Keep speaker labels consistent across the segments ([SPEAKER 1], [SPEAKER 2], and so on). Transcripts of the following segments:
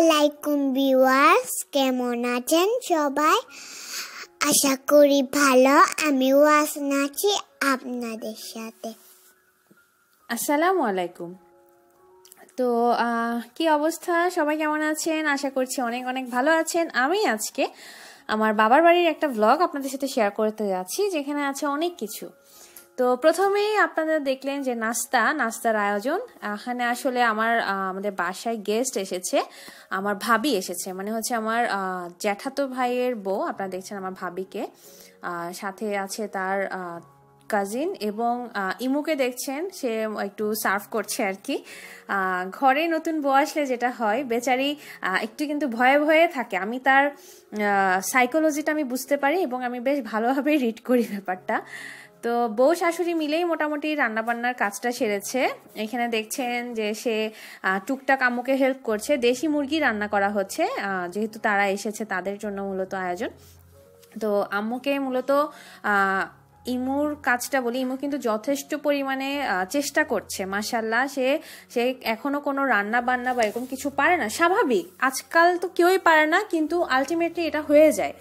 [SPEAKER 1] আলাইকুম বিওয়াস কেমন আছেন সবাই আশা করি ভালো আমি ওয়াসনা আছি আপনাদের সাথে আসসালামু আলাইকুম তো কি অবস্থা সবাই কেমন আছেন আশা করছি অনেক অনেক ভালো আছেন আমি আজকে আমার বাবার বাড়ির একটা ব্লগ আপনাদের সাথে শেয়ার করতে যাচ্ছি যেখানে আছে অনেক কিছু তো প্রথমেই আপনারা দেখলেন যে নাস্তা নাস্তার আয়োজন এখানে আসলে আমার আমাদের বাসায় গেস্ট এসেছে আমার ভাবি এসেছে মানে হচ্ছে আমার জ্যাঠাতো ভাইয়ের বউ আপনারা দেখছেন আমার ভাবিকে সাথে আছে তার কাজিন এবং ইমুকে দেখছেন সে একটু সার্ভ করছে আর কি ঘরে নতুন বউ আসলে যেটা হয় বেচারি একটু কিন্তু ভয়ে ভয়ে থাকে আমি তার সাইকোলজিটা আমি বুঝতে পারি এবং আমি বেশ ভালোভাবে রিড করি ব্যাপারটা তো বউ শাশুড়ি মিলেই মোটামুটি রান্নাবান্নার কাজটা সেরেছে এখানে দেখছেন যে সে টুকটাক আম্মুকে হেল্প করছে দেশি মুরগি রান্না করা হচ্ছে যেহেতু তারা এসেছে তাদের জন্য মূলত আয়োজন তো আম্মুকে মূলত ইমুর কাজটা বলি ইমু কিন্তু যথেষ্ট পরিমাণে চেষ্টা করছে মাসাল্লাহ সে সে এখনও কোনো রান্না বান্না বা এরকম কিছু পারে না স্বাভাবিক আজকাল তো কেউই পারে না কিন্তু আলটিমেটলি এটা হয়ে যায়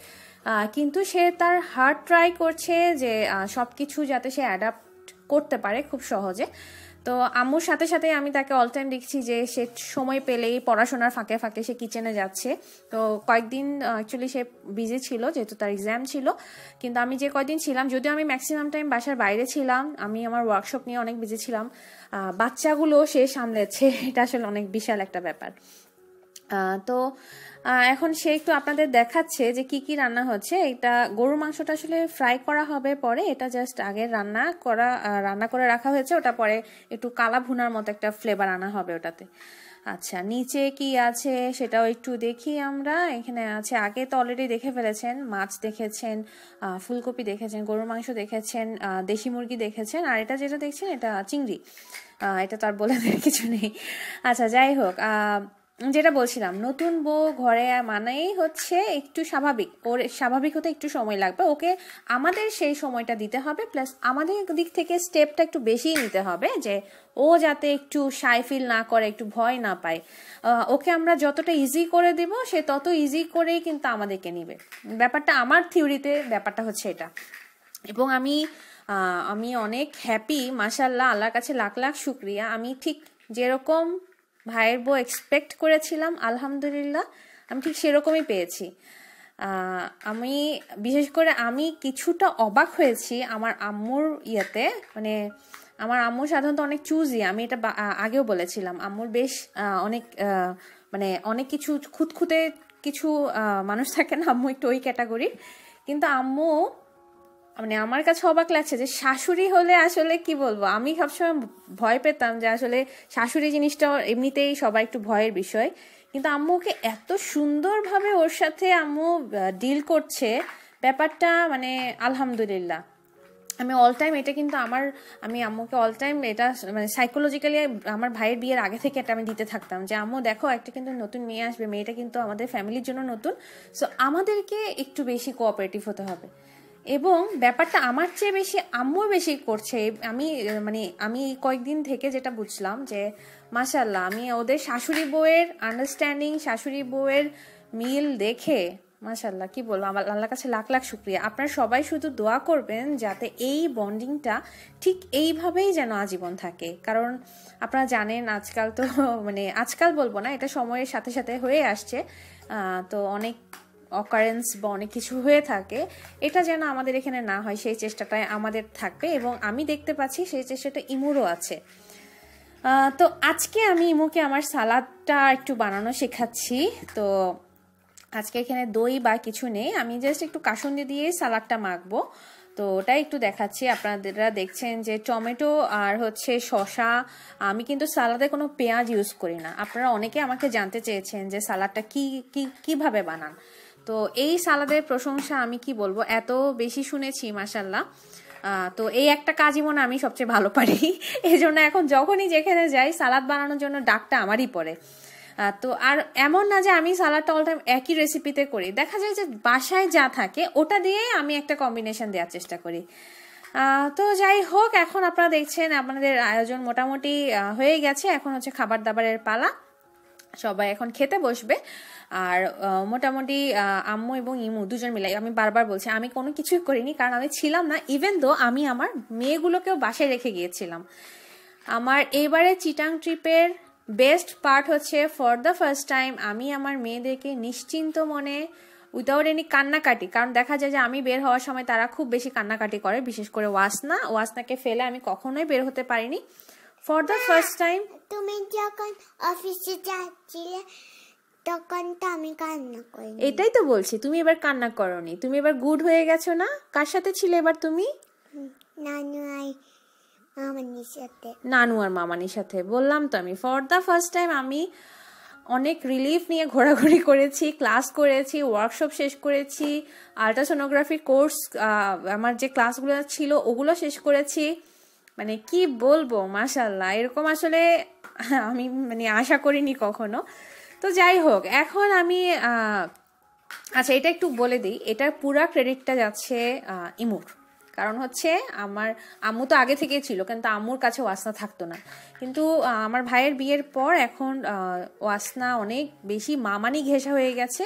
[SPEAKER 1] কিন্তু সে তার হার্ড ট্রাই করছে যে সব কিছু যাতে সে অ্যাডাপ্ট করতে পারে খুব সহজে তো আম্মুর সাথে সাথে আমি তাকে অল টাইম দেখছি যে সে সময় পেলেই পড়াশোনার ফাঁকে ফাঁকে সে কিচেনে যাচ্ছে তো কয়েকদিন অ্যাকচুয়ালি সে বিজি ছিল যেহেতু তার এক্সাম ছিল কিন্তু আমি যে কয়দিন ছিলাম যদিও আমি ম্যাক্সিমাম টাইম বাসার বাইরে ছিলাম আমি আমার ওয়ার্কশপ নিয়ে অনেক বিজি ছিলাম বাচ্চাগুলো সে সামলেছে এটা আসলে অনেক বিশাল একটা ব্যাপার তো এখন সে একটু আপনাদের দেখাচ্ছে যে কি কি রান্না হচ্ছে এটা গরু মাংসটা আসলে ফ্রাই করা হবে পরে এটা জাস্ট আগে রান্না করা রান্না করে রাখা হয়েছে ওটা পরে একটু কালা ভুনার মতো একটা ফ্লেভার আনা হবে ওটাতে আচ্ছা নিচে কি আছে সেটাও একটু দেখি আমরা এখানে আছে আগে তো অলরেডি দেখে ফেলেছেন মাছ দেখেছেন ফুলকপি দেখেছেন গরুর মাংস দেখেছেন দেশি মুরগি দেখেছেন আর এটা যেটা দেখছেন এটা চিংড়ি এটা তো আর বলে কিছু নেই আচ্ছা যাই হোক যেটা বলছিলাম নতুন বউ ঘরে মানেই হচ্ছে একটু স্বাভাবিক ওর স্বাভাবিক হতে একটু সময় লাগবে ওকে আমাদের সেই সময়টা দিতে হবে প্লাস আমাদের দিক থেকে স্টেপটা একটু বেশিই নিতে হবে যে ও যাতে একটু সাই ফিল না করে একটু ভয় না পায় ওকে আমরা যতটা ইজি করে দেবো সে তত ইজি করেই কিন্তু আমাদেরকে নিবে ব্যাপারটা আমার থিওরিতে ব্যাপারটা হচ্ছে এটা এবং আমি আমি অনেক হ্যাপি মাসাল্লাহ আল্লাহর কাছে লাখ লাখ শুক্রিয়া আমি ঠিক যেরকম ভাইয়ের বউ এক্সপেক্ট করেছিলাম আলহামদুলিল্লাহ আমি ঠিক সেরকমই পেয়েছি আমি বিশেষ করে আমি কিছুটা অবাক হয়েছি আমার আম্মুর ইয়েতে মানে আমার আম্মু সাধারণত অনেক চুজি আমি এটা আগেও বলেছিলাম আম্মুর বেশ অনেক মানে অনেক কিছু খুঁতখুঁতে কিছু মানুষ থাকে না আম্মু একটু ওই ক্যাটাগরির কিন্তু আম্মু মানে আমার কাছে অবাক লাগছে যে শাশুড়ি হলে আসলে কি বলবো আমি সবসময় ভয় পেতাম যে আসলে শাশুড়ি জিনিসটা এমনিতেই সবাই একটু ভয়ের বিষয় কিন্তু আম্মুকে এত সুন্দরভাবে ওর সাথে আম্মু ডিল করছে ব্যাপারটা মানে আলহামদুলিল্লাহ আমি অল টাইম এটা কিন্তু আমার আমি আম্মুকে অল টাইম এটা মানে সাইকোলজিক্যালি আমার ভাইয়ের বিয়ের আগে থেকে এটা আমি দিতে থাকতাম যে আম্মু দেখো একটা কিন্তু নতুন মেয়ে আসবে মেয়েটা কিন্তু আমাদের ফ্যামিলির জন্য নতুন সো আমাদেরকে একটু বেশি কোঅপারেটিভ হতে হবে এবং ব্যাপারটা আমার চেয়ে বেশি আম্মুর বেশি করছে আমি মানে আমি কয়েকদিন থেকে যেটা বুঝলাম যে মাসাল্লাহ আমি ওদের শাশুড়ি বউয়ের আন্ডারস্ট্যান্ডিং শাশুড়ি বউয়ের মিল দেখে মাশাল্লাহ কি বলবো আমার আল্লাহর কাছে লাখ লাখ শুক্রিয়া আপনারা সবাই শুধু দোয়া করবেন যাতে এই বন্ডিংটা ঠিক এইভাবেই যেন আজীবন থাকে কারণ আপনারা জানেন আজকাল তো মানে আজকাল বলবো না এটা সময়ের সাথে সাথে হয়ে আসছে তো অনেক অকারেন্স বা অনেক কিছু হয়ে থাকে এটা যেন আমাদের এখানে না হয় সেই চেষ্টাটাই আমাদের থাকবে এবং আমি দেখতে পাচ্ছি সেই চেষ্টাটা ইমুরও আছে তো আজকে আমি ইমুকে আমার সালাদটা একটু বানানো শেখাচ্ছি তো আজকে এখানে দই বা কিছু নেই আমি জাস্ট একটু কাসন্দি দিয়ে সালাডটা মাখবো তো ওটাই একটু দেখাচ্ছি আপনারা দেখছেন যে টমেটো আর হচ্ছে শশা আমি কিন্তু সালাদে কোনো পেঁয়াজ ইউজ করি না আপনারা অনেকে আমাকে জানতে চেয়েছেন যে সালাদটা কি কীভাবে বানান তো এই সালাদের প্রশংসা আমি কি বলবো এত বেশি শুনেছি মাসাল্লাহ তো এই একটা কাজই মনে আমি সবচেয়ে ভালো পারি এই জন্য এখন যখনই যেখানে যাই সালাদ বানানোর জন্য ডাকটা আমারই পড়ে তো আর এমন না যে আমি সালাডটা অল টাইম একই রেসিপিতে করি দেখা যায় যে বাসায় যা থাকে ওটা দিয়েই আমি একটা কম্বিনেশন দেওয়ার চেষ্টা করি তো যাই হোক এখন আপনারা দেখছেন আপনাদের আয়োজন মোটামুটি হয়ে গেছে এখন হচ্ছে খাবার দাবারের পালা সবাই এখন খেতে বসবে আর মোটামুটি আম্মু এবং ইমু দুজন মিলাই আমি বারবার বলছি আমি কোনো কিছুই করিনি কারণ আমি ছিলাম না ইভেন দো আমি আমার মেয়েগুলোকেও বাসায় রেখে গিয়েছিলাম আমার এবারে চিটাং ট্রিপের বেস্ট পার্ট হচ্ছে ফর দ্য ফার্স্ট টাইম আমি আমার মেয়েদেরকে নিশ্চিন্ত মনে উইদাউট এনি কান্নাকাটি কারণ দেখা যায় যে আমি বের হওয়ার সময় তারা খুব বেশি কান্নাকাটি করে বিশেষ করে ওয়াসনা ওয়াসনাকে ফেলে আমি কখনোই বের হতে পারিনি ফর দ্য ফার্স্ট টাইম তুমি যখন অফিসে যাচ্ছিলে তখন তো আমি কান্না করি এটাই তো বলছি তুমি এবার কান্না করনি তুমি এবার গুড হয়ে গেছো না কার সাথে ছিলে এবার তুমি নানু আই মামানির সাথে নানু আর মামানির সাথে বললাম তো আমি ফর দ্য ফার্স্ট টাইম আমি অনেক রিলিফ নিয়ে ঘোরাঘুরি করেছি ক্লাস করেছি ওয়ার্কশপ শেষ করেছি আলট্রাসোনোগ্রাফির কোর্স আমার যে ক্লাসগুলো ছিল ওগুলো শেষ করেছি মানে কি বলবো মাসাল্লাহ এরকম আসলে আমি মানে আশা করিনি কখনো তো যাই হোক এখন আমি আচ্ছা এটা একটু বলে দিই এটার পুরা ক্রেডিটটা যাচ্ছে ইমুর কারণ হচ্ছে আমার আম্মু তো আগে থেকেই ছিল কিন্তু আম্মুর কাছে ওয়াসনা থাকতো না কিন্তু আমার ভাইয়ের বিয়ের পর এখন ওয়াসনা অনেক বেশি মামানি ঘেঁষা হয়ে গেছে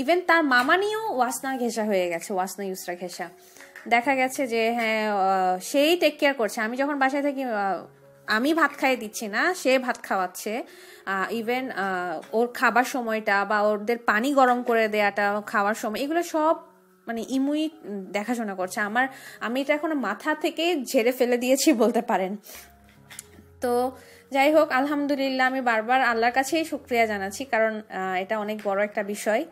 [SPEAKER 1] ইভেন তার মামানিও ওয়াসনা ঘেঁষা হয়ে গেছে ওয়াসনা ইউসরা ঘেঁষা দেখা গেছে যে হ্যাঁ সেই টেক কেয়ার করছে আমি যখন বাসায় থাকি আমি ভাত খাইয়ে দিচ্ছি না সে ভাত খাওয়াচ্ছে ইভেন ওর খাবার সময়টা বা ওদের পানি গরম করে দেওয়াটা খাওয়ার সময় এগুলো সব মানে ইমুই দেখাশোনা করছে আমার আমি এটা এখন মাথা থেকে ঝেড়ে ফেলে দিয়েছি বলতে পারেন তো যাই হোক আলহামদুলিল্লাহ আমি বারবার আল্লাহর কাছেই শুক্রিয়া জানাচ্ছি কারণ এটা অনেক বড় একটা বিষয়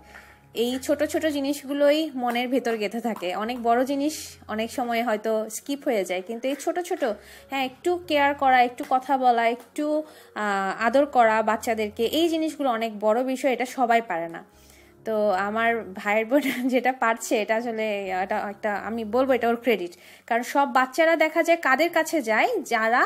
[SPEAKER 1] এই ছোট ছোট জিনিসগুলোই মনের ভেতর গেঁথে থাকে অনেক বড় জিনিস অনেক সময় হয়তো স্কিপ হয়ে যায় কিন্তু এই ছোট ছোট হ্যাঁ একটু কেয়ার করা একটু কথা বলা একটু আদর করা বাচ্চাদেরকে এই জিনিসগুলো অনেক বড় বিষয় এটা সবাই পারে না তো আমার ভাইয়ের বোন যেটা পারছে এটা আসলে এটা একটা আমি বলবো এটা ওর ক্রেডিট কারণ সব বাচ্চারা দেখা যায় কাদের কাছে যায় যারা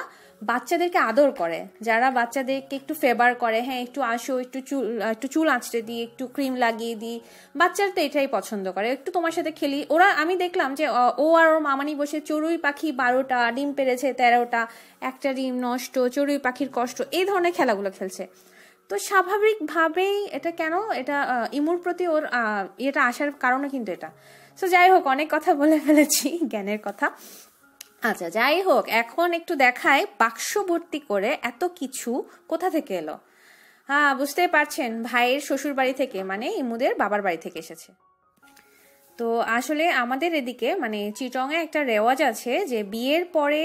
[SPEAKER 1] বাচ্চাদেরকে আদর করে যারা বাচ্চাদেরকে একটু ফেভার করে হ্যাঁ একটু আসো একটু চুল একটু চুল আঁচড়ে দিই একটু ক্রিম লাগিয়ে দিই বাচ্চারা তো এটাই পছন্দ করে একটু তোমার সাথে খেলি ওরা আমি দেখলাম যে ও আর ওর মামানি বসে চড়ুই পাখি বারোটা ডিম পেরেছে তেরোটা একটা ডিম নষ্ট চড়ুই পাখির কষ্ট এই ধরনের খেলাগুলো খেলছে তো স্বাভাবিকভাবেই এটা কেন এটা ইমুর প্রতি ওর এটা আসার কারণে কিন্তু এটা সো যাই হোক অনেক কথা বলে ফেলেছি জ্ঞানের কথা আচ্ছা যাই হোক এখন একটু দেখায় বাক্স ভর্তি করে এত কিছু কোথা থেকে এলো হ্যাঁ বুঝতে পারছেন ভাইয়ের শ্বশুর বাড়ি থেকে মানে ইমুদের বাবার বাড়ি থেকে এসেছে তো আসলে আমাদের এদিকে মানে চিটংয়ে একটা রেওয়াজ আছে যে বিয়ের পরে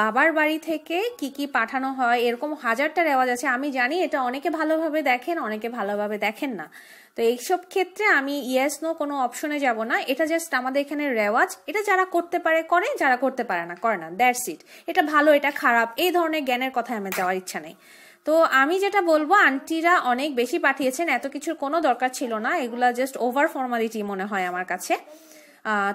[SPEAKER 1] বাবার বাড়ি থেকে কি কি পাঠানো হয় এরকম হাজারটা রেওয়াজ আছে আমি জানি এটা অনেকে ভালোভাবে দেখেন অনেকে ভালোভাবে দেখেন না তো এইসব ক্ষেত্রে আমি ইয়েস নো কোনো অপশনে যাব না এটা জাস্ট আমাদের এখানে রেওয়াজ এটা যারা করতে পারে করে যারা করতে পারে না করে না দ্যাটস ইট এটা ভালো এটা খারাপ এই ধরনের জ্ঞানের কথায় আমার যাওয়ার ইচ্ছা নেই তো আমি যেটা বলবো আন্টিরা অনেক বেশি পাঠিয়েছেন এত কিছুর কোনো দরকার ছিল না এগুলা জাস্ট ওভার ফর্মালিটি মনে হয় আমার কাছে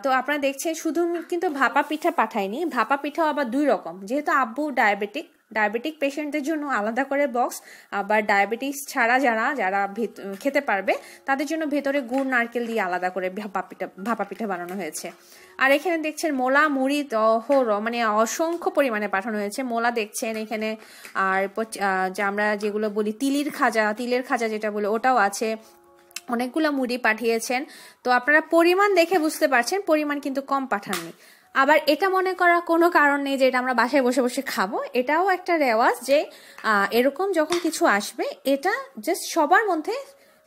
[SPEAKER 1] তো আপনারা দেখছেন শুধু কিন্তু ভাপা পিঠা পাঠায়নি ভাপা পিঠাও আবার দুই রকম যেহেতু আব্বু ডায়াবেটিক ডায়াবেটিক পেশেন্টদের জন্য আলাদা করে বক্স আবার ডায়াবেটিস ছাড়া যারা যারা খেতে পারবে তাদের জন্য ভেতরে গুড় নারকেল দিয়ে আলাদা করে ভাপা পিঠা ভাপা পিঠা বানানো হয়েছে আর এখানে দেখছেন মোলা মুড়ি দহর মানে অসংখ্য পরিমাণে পাঠানো হয়েছে মোলা দেখছেন এখানে আর আমরা যেগুলো বলি তিলির খাজা তিলের খাজা যেটা বলি ওটাও আছে অনেকগুলো মুড়ি পাঠিয়েছেন তো আপনারা পরিমাণ দেখে বুঝতে পারছেন পরিমাণ কিন্তু কম পাঠাননি আবার এটা মনে করা কোনো কারণ নেই যে এটা আমরা বাসায় বসে বসে খাবো এটাও একটা রেওয়াজ যে এরকম যখন কিছু আসবে এটা জাস্ট সবার মধ্যে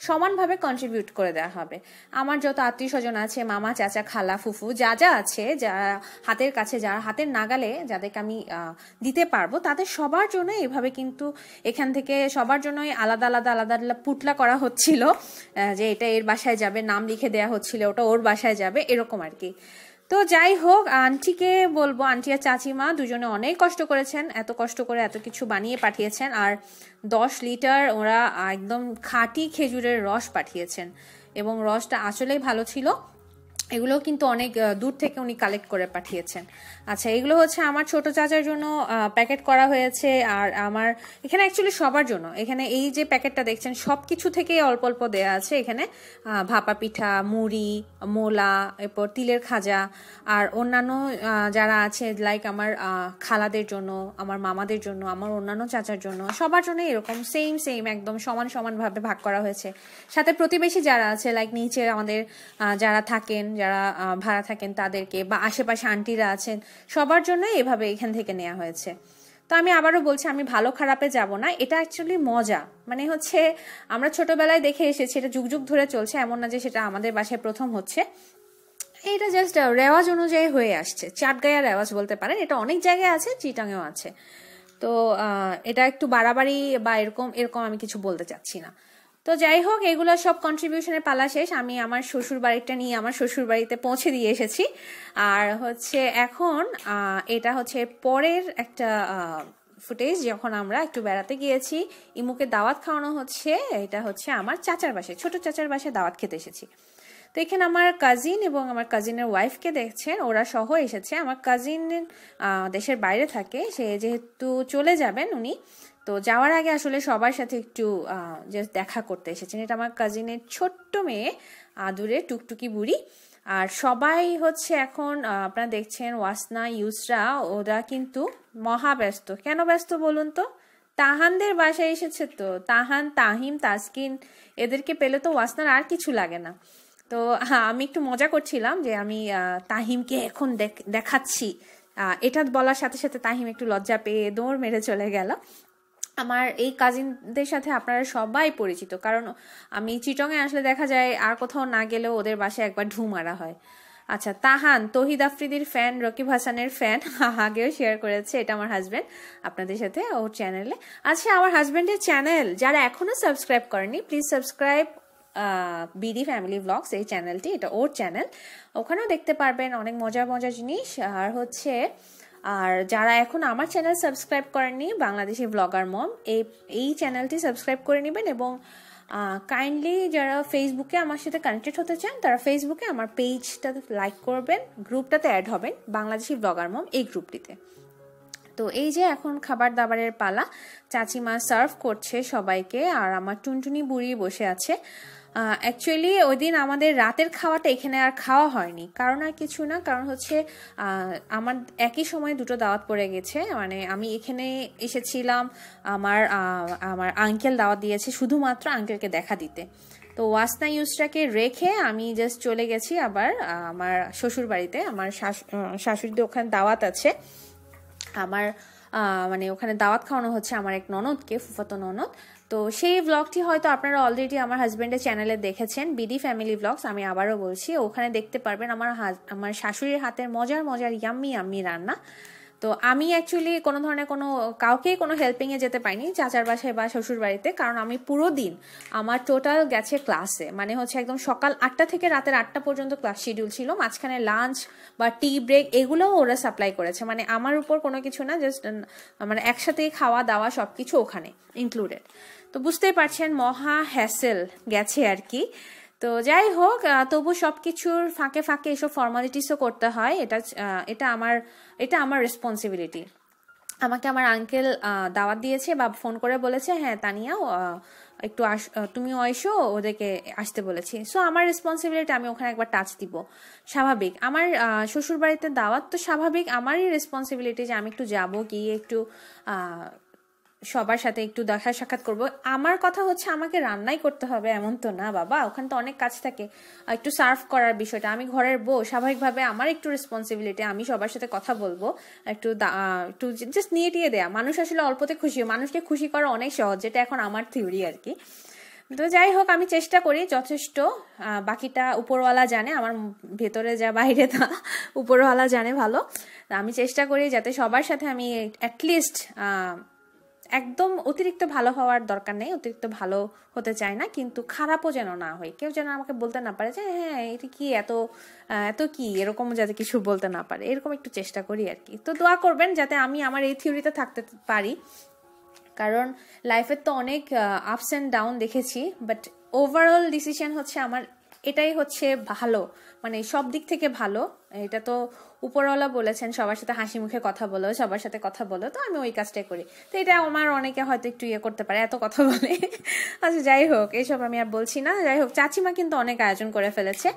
[SPEAKER 1] সমানভাবে কন্ট্রিবিউট করে দেওয়া হবে আমার যত আত্মীয় স্বজন আছে মামা চাচা খালা ফুফু যা যা আছে যা হাতের কাছে যারা হাতের নাগালে যাদেরকে আমি দিতে পারবো তাদের সবার জন্য এভাবে কিন্তু এখান থেকে সবার জন্যই আলাদা আলাদা আলাদা আলাদা পুটলা করা হচ্ছিল যে এটা এর বাসায় যাবে নাম লিখে দেওয়া হচ্ছিল ওটা ওর বাসায় যাবে এরকম আর কি তো যাই হোক আন্টিকে বলবো আন্টি আর চাচিমা দুজনে অনেক কষ্ট করেছেন এত কষ্ট করে এত কিছু বানিয়ে পাঠিয়েছেন আর দশ লিটার ওরা একদম খাঁটি খেজুরের রস পাঠিয়েছেন এবং রসটা আসলেই ভালো ছিল এগুলো কিন্তু অনেক দূর থেকে উনি কালেক্ট করে পাঠিয়েছেন আচ্ছা এগুলো হচ্ছে আমার ছোট চাচার জন্য প্যাকেট করা হয়েছে আর আমার এখানে অ্যাকচুয়ালি সবার জন্য এখানে এই যে প্যাকেটটা দেখছেন সব কিছু থেকেই অল্প অল্প দেওয়া আছে এখানে ভাপা পিঠা মুড়ি মোলা এরপর তিলের খাজা আর অন্যান্য যারা আছে লাইক আমার খালাদের জন্য আমার মামাদের জন্য আমার অন্যান্য চাচার জন্য সবার জন্য এরকম সেম সেম একদম সমান সমানভাবে ভাগ করা হয়েছে সাথে প্রতিবেশী যারা আছে লাইক নিচে আমাদের যারা থাকেন যারা ভাড়া থাকেন তাদেরকে বা আশেপাশে আন্টিরা আছেন সবার জন্য এভাবে এখান থেকে নেওয়া হয়েছে তো আমি আবারও বলছি আমি ভালো খারাপে যাব না এটা অ্যাকচুয়ালি মজা মানে হচ্ছে আমরা ছোটবেলায় দেখে এসেছি এটা যুগ যুগ ধরে চলছে এমন না যে সেটা আমাদের বাসায় প্রথম হচ্ছে এটা জাস্ট রেওয়াজ অনুযায়ী হয়ে আসছে চাটগায়া রেওয়াজ বলতে পারেন এটা অনেক জায়গায় আছে চিটাংয়েও আছে তো এটা একটু বাড়াবাড়ি বা এরকম এরকম আমি কিছু বলতে চাচ্ছি না তো যাই হোক এগুলো সব কন্ট্রিবিউশনের পালা শেষ আমি আমার শ্বশুর বাড়িটা নিয়ে আমার শ্বশুর বাড়িতে পৌঁছে দিয়ে এসেছি আর হচ্ছে এখন এটা হচ্ছে পরের একটা ফুটেজ যখন আমরা একটু বেড়াতে গিয়েছি ইমুকে দাওয়াত খাওয়ানো হচ্ছে এটা হচ্ছে আমার চাচার বাসায় ছোট চাচার বাসায় দাওয়াত খেতে এসেছি তো এখানে আমার কাজিন এবং আমার কাজিনের ওয়াইফকে দেখছেন ওরা সহ এসেছে আমার কাজিন দেশের বাইরে থাকে সে যেহেতু চলে যাবেন উনি তো যাওয়ার আগে আসলে সবার সাথে একটু জাস্ট দেখা করতে এসেছেন এটা আমার কাজিনের ছোট্ট মেয়ে আদুরে টুকটুকি বুড়ি আর সবাই হচ্ছে এখন আপনারা দেখছেন ওয়াসনা ইউসরা ওরা কিন্তু মহা ব্যস্ত কেন ব্যস্ত বলুন তো তাহানদের বাসায় এসেছে তো তাহান তাহিম তাসকিন এদেরকে পেলে তো ওয়াসনার আর কিছু লাগে না তো আমি একটু মজা করছিলাম যে আমি তাহিমকে এখন দেখাচ্ছি এটা বলার সাথে সাথে তাহিম একটু লজ্জা পেয়ে দৌড় মেরে চলে গেল আমার এই কাজিনদের সাথে আপনারা সবাই পরিচিত কারণ আমি চিটংয়ে আসলে দেখা যায় আর কোথাও না গেলেও ওদের বাসায় একবার ঢু মারা হয় আচ্ছা তাহান তহিদ আফ্রিদির ফ্যান রকিব হাসানের ফ্যান আগেও শেয়ার করেছে এটা আমার হাজব্যান্ড আপনাদের সাথে ওর চ্যানেলে আচ্ছা আমার হাজব্যান্ডের চ্যানেল যারা এখনও সাবস্ক্রাইব করেনি please subscribe BD family blogs এই চ্যানেলটি এটা ওর চ্যানেল ওখানেও দেখতে পারবেন অনেক মজার মজার জিনিস আর হচ্ছে আর যারা এখন আমার চ্যানেল সাবস্ক্রাইব করেননি বাংলাদেশি ব্লগার মম এই এই চ্যানেলটি সাবস্ক্রাইব করে নেবেন এবং কাইন্ডলি যারা ফেসবুকে আমার সাথে কানেক্টেড হতে চান তারা ফেসবুকে আমার পেজটাতে লাইক করবেন গ্রুপটাতে অ্যাড হবেন বাংলাদেশি ব্লগার মম এই গ্রুপটিতে তো এই যে এখন খাবার দাবারের পালা চাচিমা সার্ভ করছে সবাইকে আর আমার টুনটুনি বুড়ি বসে আছে অ্যাকচুয়ালি ওই দিন আমাদের রাতের খাওয়াটা এখানে আর খাওয়া হয়নি কারণ আর কিছু না কারণ হচ্ছে আমার একই সময়ে দুটো দাওয়াত পড়ে গেছে মানে আমি এখানে এসেছিলাম আমার আমার আঙ্কেল দাওয়াত দিয়েছে শুধুমাত্র আঙ্কেলকে দেখা দিতে তো ওয়াসনা ইউজটাকে রেখে আমি জাস্ট চলে গেছি আবার আমার শ্বশুর বাড়িতে আমার শাশুড়িদের ওখানে দাওয়াত আছে আমার মানে ওখানে দাওয়াত খাওয়ানো হচ্ছে আমার এক ননদকে ফুফাতো ননদ তো সেই ব্লগটি হয়তো আপনারা অলরেডি আমার হাজব্যান্ডের চ্যানেলে দেখেছেন বিডি ফ্যামিলি ব্লগস আমি আবারও বলছি ওখানে দেখতে পারবেন আমার আমার শাশুড়ির হাতের মজার মজার ইয়াম্মি আম্মি রান্না তো আমি অ্যাকচুয়ালি কোনো ধরনের কোনো কাউকেই কোনো হেল্পিংয়ে যেতে পাইনি চাচার বাসায় বা শ্বশুর বাড়িতে কারণ আমি পুরো দিন আমার টোটাল গেছে ক্লাসে মানে হচ্ছে একদম সকাল আটটা থেকে রাতের আটটা পর্যন্ত ক্লাস শিডিউল ছিল মাঝখানে লাঞ্চ বা টি ব্রেক এগুলোও ওরা সাপ্লাই করেছে মানে আমার উপর কোনো কিছু না জাস্ট মানে একসাথেই খাওয়া দাওয়া সব কিছু ওখানে ইনক্লুডেড তো বুঝতেই পারছেন মহা হ্যাসেল গেছে আর কি তো যাই হোক তবু সব কিছুর ফাঁকে ফাঁকে এসব ফর্মালিটিসও করতে হয় এটা এটা আমার এটা আমার রেসপন্সিবিলিটি আমাকে আমার আঙ্কেল দাওয়াত দিয়েছে বা ফোন করে বলেছে হ্যাঁ তানিয়া একটু আস তুমিও এসো ওদেরকে আসতে বলেছি সো আমার রেসপন্সিবিলিটি আমি ওখানে একবার টাচ দিব স্বাভাবিক আমার শ্বশুরবাড়িতে দাওয়াত তো স্বাভাবিক আমারই রেসপন্সিবিলিটি যে আমি একটু যাব গিয়ে একটু সবার সাথে একটু দেখা সাক্ষাৎ করব আমার কথা হচ্ছে আমাকে রান্নাই করতে হবে এমন তো না বাবা ওখানে তো অনেক কাজ থাকে একটু সার্ভ করার বিষয়টা আমি ঘরের বউ স্বাভাবিকভাবে আমার একটু রেসপন্সিবিলিটি আমি সবার সাথে কথা বলবো একটু একটু জাস্ট নিয়ে টিয়ে দেয়া মানুষ আসলে অল্পতে খুশি মানুষকে খুশি করা অনেক সহজ যেটা এখন আমার থিওরি আর কি তো যাই হোক আমি চেষ্টা করি যথেষ্ট বাকিটা উপরওয়ালা জানে আমার ভেতরে যা বাইরে তা উপরওয়ালা জানে ভালো আমি চেষ্টা করি যাতে সবার সাথে আমি অ্যাটলিস্ট একদম অতিরিক্ত ভালো হওয়ার দরকার নেই অতিরিক্ত ভালো হতে চায় না কিন্তু খারাপও যেন না হয় কেউ যেন আমাকে বলতে না পারে যে হ্যাঁ এটা কি এত এত কি এরকম যাতে কিছু বলতে না পারে এরকম একটু চেষ্টা করি আর কি তো দোয়া করবেন যাতে আমি আমার এই থিওরিতে থাকতে পারি কারণ লাইফের তো অনেক আপস অ্যান্ড ডাউন দেখেছি বাট ওভারঅল ডিসিশন হচ্ছে আমার এটাই হচ্ছে ভালো মানে সব দিক থেকে ভালো এটা তো উপরওয়ালা বলেছেন সবার সাথে হাসি মুখে কথা বলো সবার সাথে কথা বলো তো আমি ওই কাজটাই করি তো এটা আমার অনেকে হয়তো একটু ইয়ে করতে পারে এত কথা বলে আচ্ছা যাই হোক এইসব আমি আর বলছি না যাই হোক চাচিমা কিন্তু অনেক আয়োজন করে ফেলেছে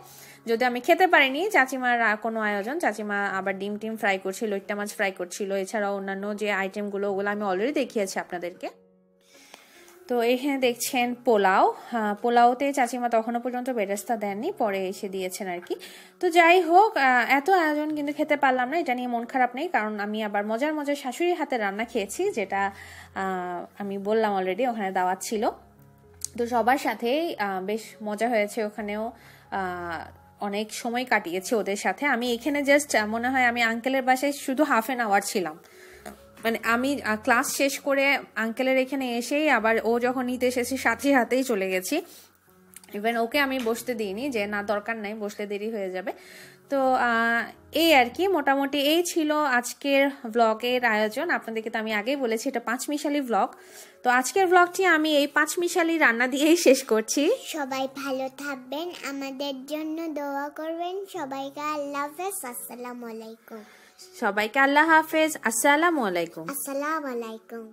[SPEAKER 1] যদি আমি খেতে পারিনি চাচিমার কোনো আয়োজন চাচিমা আবার ডিম টিম ফ্রাই করছিল ইট্টা মাছ ফ্রাই করছিল এছাড়াও অন্যান্য যে আইটেমগুলো ওগুলো আমি অলরেডি দেখিয়েছি আপনাদেরকে তো এখানে দেখছেন পোলাও পোলাওতে চাচিমা তখনও পর্যন্ত বেরেস্তা দেননি পরে এসে দিয়েছেন আর কি তো যাই হোক এত আয়োজন কিন্তু খেতে পারলাম না এটা নিয়ে মন খারাপ নেই কারণ আমি আবার মজার মজার শাশুড়ির হাতে রান্না খেয়েছি যেটা আমি বললাম অলরেডি ওখানে দাওয়াত ছিল তো সবার সাথেই বেশ মজা হয়েছে ওখানেও অনেক সময় কাটিয়েছি ওদের সাথে আমি এখানে জাস্ট মনে হয় আমি আঙ্কেলের বাসায় শুধু হাফ অ্যান আওয়ার ছিলাম মানে আমি ক্লাস শেষ করে আঙ্কেলের এখানে এসেই আবার ও যখন নিতে এসেছে সাথে সাথেই চলে গেছি ইভেন ওকে আমি বসতে দিইনি যে না দরকার নাই বসলে দেরি হয়ে যাবে তো এই আর কি মোটামুটি এই ছিল আজকের ব্লগের আয়োজন আপনাদেরকে তো আমি আগেই বলেছি এটা পাঁচমিশালি ব্লগ তো আজকের ব্লগটি আমি এই পাঁচমিশালি রান্না দিয়েই শেষ করছি সবাই ভালো থাকবেন আমাদের জন্য দোয়া করবেন সবাইকে আল্লাহ হাফেজ আসসালামু আলাইকুম সবাইকে আল্লাহ হাফেজ আসসালামু আলাইকুম আসসালামু আলাইকুম